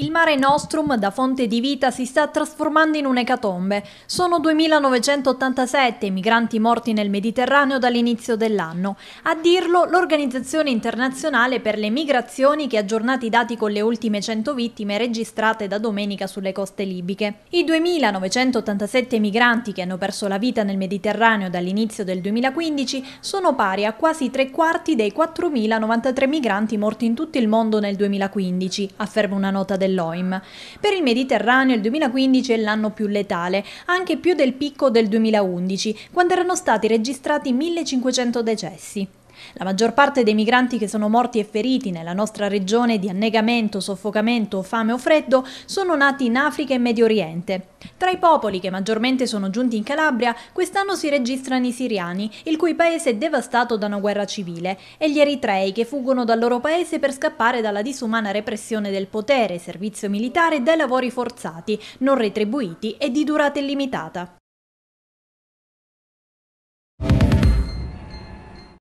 Il mare Nostrum, da fonte di vita, si sta trasformando in un'ecatombe. Sono 2.987 i migranti morti nel Mediterraneo dall'inizio dell'anno. A dirlo l'Organizzazione Internazionale per le Migrazioni che ha aggiornato i dati con le ultime 100 vittime registrate da domenica sulle coste libiche. I 2.987 migranti che hanno perso la vita nel Mediterraneo dall'inizio del 2015 sono pari a quasi tre quarti dei 4.093 migranti morti in tutto il mondo nel 2015, afferma una nota del dell'OIM. Per il Mediterraneo il 2015 è l'anno più letale, anche più del picco del 2011, quando erano stati registrati 1500 decessi. La maggior parte dei migranti che sono morti e feriti nella nostra regione di annegamento, soffocamento, fame o freddo sono nati in Africa e Medio Oriente. Tra i popoli che maggiormente sono giunti in Calabria, quest'anno si registrano i siriani, il cui paese è devastato da una guerra civile, e gli eritrei che fuggono dal loro paese per scappare dalla disumana repressione del potere, servizio militare e dai lavori forzati, non retribuiti e di durata illimitata.